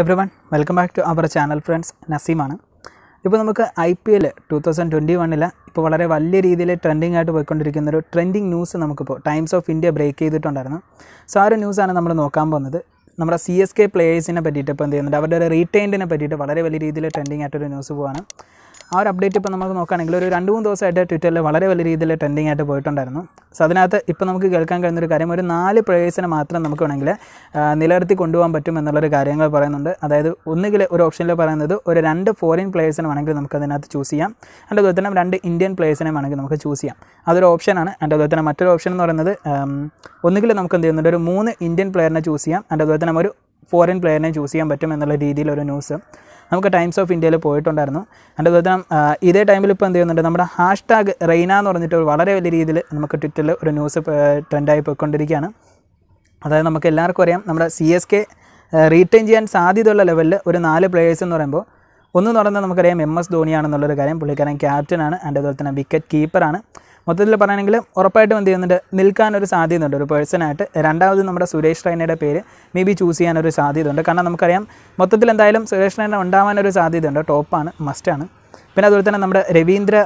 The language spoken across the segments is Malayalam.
every everyone welcome back to our channel friends നസീമാണ് ഇപ്പോൾ നമുക്ക് I P L two thousand twenty വണ്ണിൽ ഇപ്പോൾ വളരെ വലിയ രീതിയിൽ ട്രെൻഡിങ് ആയിട്ട് പോയിക്കൊണ്ടിരിക്കുന്ന ഒരു ട്രെൻഡിങ് ന്യൂസ് നമുക്കിപ്പോൾ ടൈംസ് ഓഫ് ഇന്ത്യ ബ്രേക്ക് ചെയ്തിട്ടുണ്ടായിരുന്നു സോ ആ ഒരു ന്യൂസാണ് നമ്മൾ നോക്കാൻ പോകുന്നത് നമ്മുടെ സി എസ് കെ പ്ലേയേഴ്സിനെ പറ്റിയിട്ട് ഇപ്പോൾ എന്ത് ചെയ്യുന്നുണ്ട് അവരുടെ റീറ്റെയിൻഡിനെ പറ്റിയിട്ട് വളരെ വലിയ രീതിയിൽ ട്രെൻഡിങ് ആയിട്ടൊരു ന്യൂസ് പോവാണ് ആ ഒരു അപ്ഡേറ്റ് ഇപ്പോൾ നമുക്ക് നോക്കുകയാണെങ്കിൽ ഒരു രണ്ട് മൂന്ന് ദിവസമായിട്ട് ട്വിറ്ററിൽ വളരെ വലിയ രീതിയിൽ ട്രെൻഡിങ് ആയിട്ട് പോയിട്ടുണ്ടായിരുന്നു സോ അതിനകത്ത് ഇപ്പോൾ നമുക്ക് കേൾക്കാൻ കഴിയുന്ന ഒരു കാര്യം ഒരു നാല് പ്ലേയേഴ്സിനെ മാത്രം നമുക്ക് വേണമെങ്കിൽ നിലനിർത്തി കൊണ്ടുപോകാൻ പറ്റും എന്നുള്ളൊരു കാര്യങ്ങൾ പറയുന്നുണ്ട് അതായത് ഒന്നുകിൽ ഒരു ഓപ്ഷനിൽ പറയുന്നത് ഒരു രണ്ട് ഫോറിൻ പ്ലേയേഴ്സിനെ വേണമെങ്കിൽ നമുക്ക് അതിനകത്ത് ചൂസ് ചെയ്യാം അതിൻ്റെ അതുപോലെ തന്നെ രണ്ട് ഇന്ത്യൻ പ്ലേയേഴ്സിനെ വേണമെങ്കിൽ നമുക്ക് ചൂസ് ചെയ്യാം അതൊരു ഓപ്ഷനാണ് അതിൻ്റെ അതുപോലെ തന്നെ മറ്റൊരു ഓപ്ഷൻ എന്ന് പറയുന്നത് ഒന്നുകിൽ നമുക്ക് എന്ത് ചെയ്യുന്നുണ്ട് ഒരു മൂന്ന് ഇന്ത്യൻ പ്ലെയറിനെ ചൂസ് ചെയ്യാം അതിൻ്റെ അതുപോലെ തന്നെ ഒരു ഫോറിൻ പ്ലെയറിനെ ചൂസ് ചെയ്യാൻ പറ്റും എന്നുള്ള രീതിയിലൊരു ന്യൂസ് നമുക്ക് ടൈംസ് ഓഫ് ഇന്ത്യയിൽ പോയിട്ടുണ്ടായിരുന്നു അതുപോലെ തന്നെ ഇതേ ടൈമിൽ ഇപ്പോൾ എന്ത് ചെയ്യുന്നുണ്ട് നമ്മുടെ ടാഗ് റെയ്ന എന്ന് പറഞ്ഞിട്ട് വളരെ വലിയ രീതിയിൽ നമുക്ക് ട്വിറ്ററിൽ ഒരു ന്യൂസ് ട്രെൻഡായി പോയിക്കൊണ്ടിരിക്കുകയാണ് അതായത് നമുക്ക് എല്ലാവർക്കും അറിയാം നമ്മുടെ സി എസ് കെ റീറ്റെയിൻ ചെയ്യാൻ സാധ്യതയുള്ള ലെവലിൽ ഒരു നാല് പ്ലേയേഴ്സ് എന്ന് പറയുമ്പോൾ ഒന്ന് നടന്നാൽ നമുക്കറിയാം എം എസ് ധോണിയാണെന്നുള്ളൊരു കാര്യം പുള്ളിക്കാരൻ ക്യാപ്റ്റനാണ് ആൻഡ് അതുപോലെ തന്നെ വിക്കറ്റ് കീപ്പറാണ് മൊത്തത്തിൽ പറയുകയാണെങ്കിൽ ഉറപ്പായിട്ടും എന്ത് ചെയ്യുന്നുണ്ട് നിൽക്കാനൊരു സാധ്യതയുണ്ട് ഒരു പേഴ്സണായിട്ട് രണ്ടാമത് നമ്മുടെ സുരേഷ് റൈനയുടെ പേര് മേ ബി ചൂസ് ചെയ്യാനൊരു സാധ്യതയുണ്ട് കാരണം നമുക്കറിയാം മൊത്തത്തിൽ എന്തായാലും സുരേഷ് റൈന ഉണ്ടാവാനൊരു സാധ്യതയുണ്ട് ടോപ്പാണ് മസ്റ്റാണ് പിന്നെ അതുപോലെ തന്നെ നമ്മുടെ രവീന്ദ്ര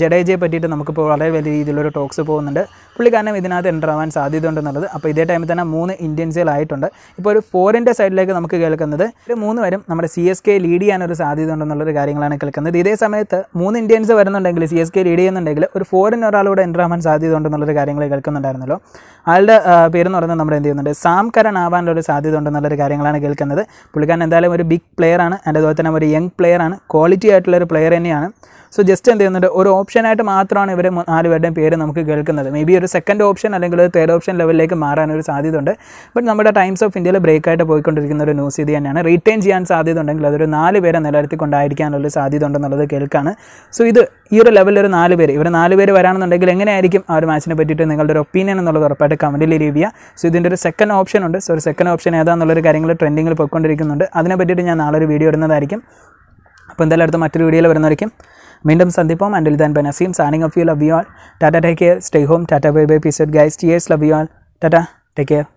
ജഡേജയെ പറ്റിയിട്ട് നമുക്കിപ്പോൾ വളരെ വലിയ രീതിയിലൊരു ടോക്സ് പോകുന്നുണ്ട് പുള്ളിക്കാരനും ഇതിനകത്ത് എൻ്റർ ആവാൻ ഉണ്ടെന്നുള്ളത് അപ്പോൾ ഇതേ ടൈമിൽ തന്നെ മൂന്ന് ഇന്ത്യൻസിലായിട്ടുണ്ട് ഇപ്പോൾ ഒരു ഫോറിൻ്റെ സൈഡിലേക്ക് നമുക്ക് കേൾക്കുന്നത് ഒരു മൂന്ന് വരും നമ്മുടെ സി എസ് കെ ലീഡ് ചെയ്യാനൊരു സാധ്യത ഉണ്ടെന്നുള്ളൊരു കാര്യങ്ങളാണ് കേൾക്കുന്നത് ഇതേ സമയത്ത് മൂന്ന് ഇന്ത്യൻസ് വരുന്നുണ്ടെങ്കിൽ സി എസ് കെ ലീഡ് ചെയ്യുന്നുണ്ടെങ്കിൽ ഒരു ഫോറിൻ ഒരാളൂടെ എൻ്റർ ആവാൻ സാധ്യത ഉണ്ടെന്നുള്ളൊരു കാര്യങ്ങൾ കേൾക്കുന്നുണ്ടായിരുന്നല്ലോ ആളുടെ പേരെന്ന് പറയുന്നത് നമ്മൾ എന്ത് ചെയ്യുന്നുണ്ട് സാം കരൺ ആവാനുള്ളൊരു സാധ്യത ഉണ്ടെന്നുള്ളൊരു കാര്യങ്ങളാണ് കേൾക്കുന്നത് പുള്ളിക്കാരൻ എന്തായാലും ഒരു ബിഗ് പ്ലെയർ ആണ് അതിൻ്റെ അതുപോലെ തന്നെ ഒരു യങ് പ്ലെയർ ആണ് ക്വാളിറ്റി ആയിട്ടുള്ള ഒരു പ്ലെയർ തന്നെ തന്നെയാണ് സോ ജസ്റ്റ് എന്ത് ചെയ്യുന്നുണ്ട് ഒരു ഓപ്ഷനായിട്ട് മാത്രമാണ് ഇവരെ നാല് പേരുടെയും പേര് നമുക്ക് കേൾക്കുന്നത് മേ ബി ഒരു സെക്കൻഡ് ഓപ്ഷൻ അല്ലെങ്കിൽ ഒരു തേർഡ് ഓപ്ഷൻ ലെവലിലേക്ക് മാറാൻ ഒരു ഉണ്ട് ബട്ട് നമ്മുടെ ടൈംസ് ഓഫ് ഇന്ത്യയിൽ ബ്രേക്കായിട്ട് പോയിക്കൊണ്ടിരിക്കുന്ന ഒരു ന്യൂസ് ഇത് തന്നെയാണ് റീറ്റെയിൻ ചെയ്യാൻ സാധ്യത ഉണ്ടെങ്കിൽ അതൊരു നാല് പേരെ നിലനിർത്തിക്കൊണ്ടായിരിക്കാനുള്ള സാധ്യത ഉണ്ടെന്നുള്ളത് കേൾക്കാണ് സോ ഇത് ഈ ഒരു ലെവലിൽ ഒരു നാല് പേര് ഇവർ നാല് പേര് വരാണെന്നുണ്ടെങ്കിൽ എങ്ങനെയായിരിക്കും ആ ഒരു മാച്ചിനെ പറ്റിയിട്ട് നിങ്ങളുടെ ഒരു ഒപ്പീനിയൻ എന്നുള്ളത് ഉറപ്പായിട്ട് കമൻറ്റിൽ ലീവ് ചെയ്യുക സോ ഇതിൻ്റെ ഒരു സെക്കൻഡ് ഓപ്ഷൻ ഉണ്ട് സോ ഒരു സെക്കൻഡ് ഓപ്ഷൻ ഏതാണെന്നുള്ളൊരു കാര്യങ്ങൾ ട്രെൻഡിങ്ങിൽ പോയിക്കൊണ്ടിരിക്കുന്നുണ്ട് അതിനെ പറ്റിയിട്ട് ഞാൻ നാളെ ഒരു വീഡിയോ ഇടുന്നതായിരിക്കും അപ്പോൾ എന്തായാലും അടുത്ത മറ്റൊരു വീഡിയോയിൽ വരുന്നവരിക്കും വീണ്ടും സന്ദീപം ആൻഡ് ഉൽദാൻ ബനസീം signing off you love you all tata take care stay home tata bye bye peace guys എസ് love you all tata take care